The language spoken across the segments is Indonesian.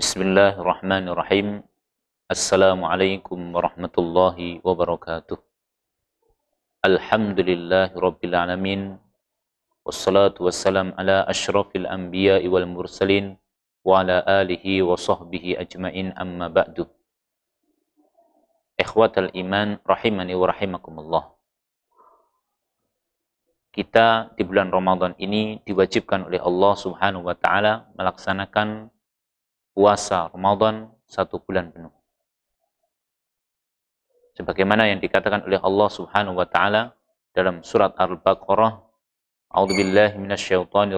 Bismillahirrahmanirrahim. Assalamualaikum warahmatullahi wabarakatuh. Alhamdulillahi rabbil alamin. Wassalatu wassalam ala asyrafil anbiya wal mursalin wa ala alihi wa sahbihi ajmain amma ba'du. Ikhwatal iman rahimani wa rahimakumullah. Kita di bulan Ramadan ini diwajibkan oleh Allah Subhanahu wa taala melaksanakan puasa Ramadan satu bulan penuh. Sebagaimana yang dikatakan oleh Allah Subhanahu wa taala dalam surat Al-Baqarah, A'udzubillahi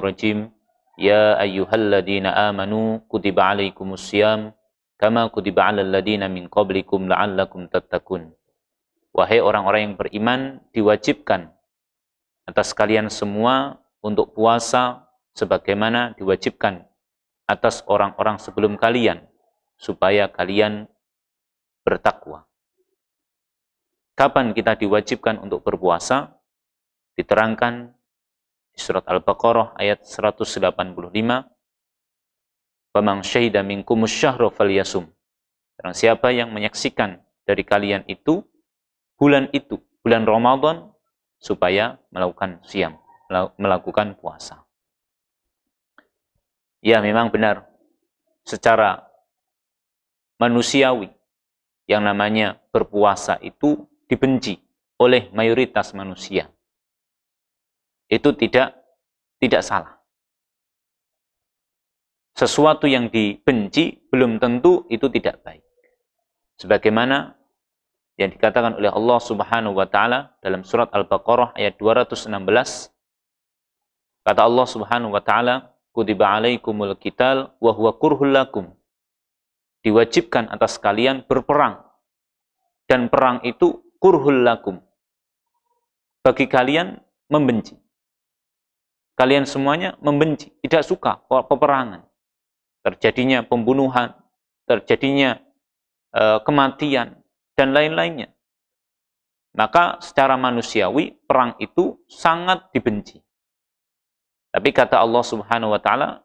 rajim. Ya ayyuhalladzina amanu kutiba alaikumusiyam kama kutiba alal ladzina min qablikum la'allakum tattaqun. Wahai orang-orang yang beriman, diwajibkan atas kalian semua untuk puasa sebagaimana diwajibkan atas orang-orang sebelum kalian supaya kalian bertakwa. Kapan kita diwajibkan untuk berpuasa? Diterangkan di surat Al-Baqarah ayat 185. "Bamang syahida minkumus syahra falyasum." siapa yang menyaksikan dari kalian itu bulan itu, bulan Ramadan supaya melakukan siam, melakukan puasa. Ya memang benar. Secara manusiawi yang namanya berpuasa itu dibenci oleh mayoritas manusia. Itu tidak tidak salah. Sesuatu yang dibenci belum tentu itu tidak baik. Sebagaimana yang dikatakan oleh Allah Subhanahu wa taala dalam surat Al-Baqarah ayat 216 kata Allah Subhanahu wa taala kutiba alaikumul qital wa huwa kurhul lakum. Diwajibkan atas kalian berperang. Dan perang itu kurhul lakum. Bagi kalian membenci. Kalian semuanya membenci, tidak suka peperangan. Terjadinya pembunuhan, terjadinya e, kematian, dan lain-lainnya. Maka secara manusiawi perang itu sangat dibenci. Tapi kata Allah Subhanahu wa taala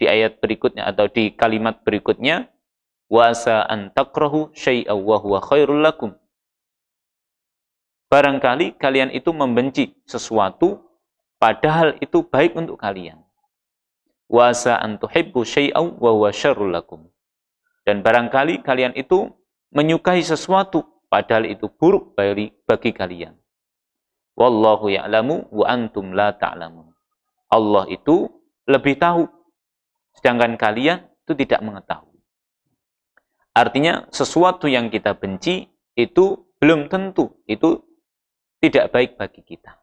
di ayat berikutnya atau di kalimat berikutnya wasa an takrahu syai'a wa huwa khairul lakum. Barangkali kalian itu membenci sesuatu padahal itu baik untuk kalian. Wasa an tuhibbu syai'a wa huwa syarrul lakum. Dan barangkali kalian itu menyukai sesuatu padahal itu buruk bagi, bagi kalian. Wallahu ya'lamu wa antum la ta'lamun. Allah itu lebih tahu. Sedangkan kalian itu tidak mengetahui. Artinya sesuatu yang kita benci itu belum tentu itu tidak baik bagi kita.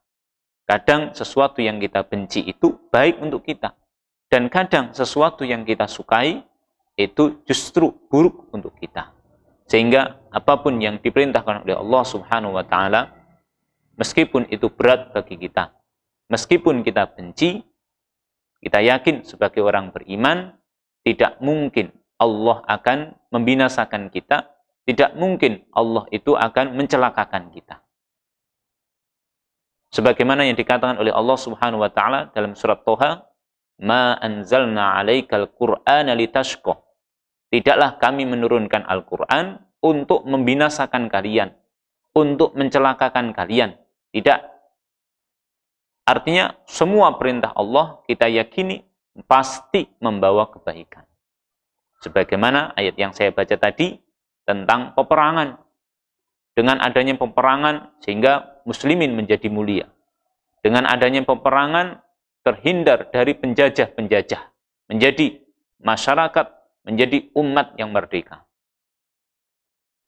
Kadang sesuatu yang kita benci itu baik untuk kita. Dan kadang sesuatu yang kita sukai itu justru buruk untuk kita. Sehingga apapun yang diperintahkan oleh Allah Subhanahu wa taala meskipun itu berat bagi kita, Meskipun kita benci, kita yakin sebagai orang beriman, tidak mungkin Allah akan membinasakan kita, tidak mungkin Allah itu akan mencelakakan kita. Sebagaimana yang dikatakan oleh Allah Subhanahu wa taala dalam surat Toha, "Ma anzalna 'alaikal Qur'ana litashqa." Tidaklah kami menurunkan Al-Qur'an untuk membinasakan kalian, untuk mencelakakan kalian. Tidak, Artinya semua perintah Allah kita yakini pasti membawa kebaikan. Sebagaimana ayat yang saya baca tadi tentang peperangan. Dengan adanya peperangan sehingga muslimin menjadi mulia. Dengan adanya peperangan terhindar dari penjajah-penjajah. Menjadi masyarakat, menjadi umat yang merdeka.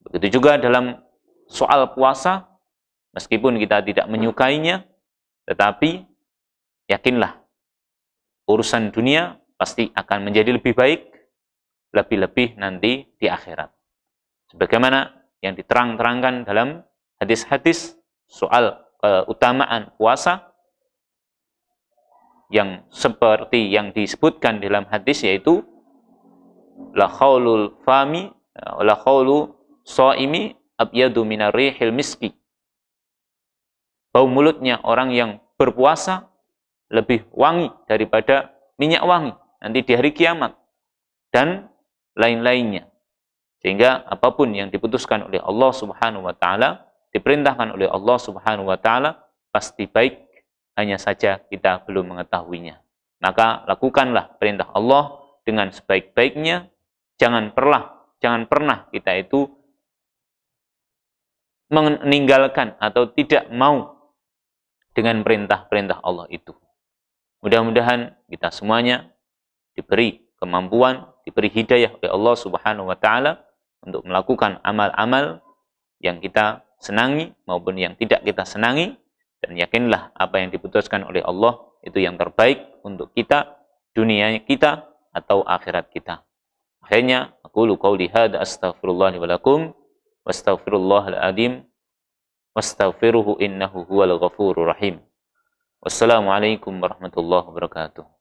Begitu juga dalam soal puasa, meskipun kita tidak menyukainya, tetapi yakinlah urusan dunia pasti akan menjadi lebih baik lebih-lebih nanti di akhirat. Sebagaimana yang diterang-terangkan dalam hadis-hadis soal keutamaan puasa yang seperti yang disebutkan dalam hadis yaitu la khaulul fami e, la khaulu so'imi abyadu minar rihil miski bau mulutnya orang yang berpuasa lebih wangi daripada minyak wangi nanti di hari kiamat dan lain-lainnya. Sehingga apapun yang diputuskan oleh Allah Subhanahu wa taala, diperintahkan oleh Allah Subhanahu wa taala pasti baik, hanya saja kita belum mengetahuinya. Maka lakukanlah perintah Allah dengan sebaik-baiknya, jangan pernah jangan pernah kita itu meninggalkan atau tidak mau dengan perintah-perintah Allah itu. Mudah-mudahan kita semuanya diberi kemampuan, diberi hidayah oleh Allah Subhanahu wa taala untuk melakukan amal-amal yang kita senangi maupun yang tidak kita senangi dan yakinlah apa yang diputuskan oleh Allah itu yang terbaik untuk kita, dunia kita atau akhirat kita. Akhirnya aku lu qauli hada astaghfirullah li wa lakum wastaghfirullahal wastaghfiruhu innahu huwal ghafurur rahim. Wassalamualaikum warahmatullahi wabarakatuh.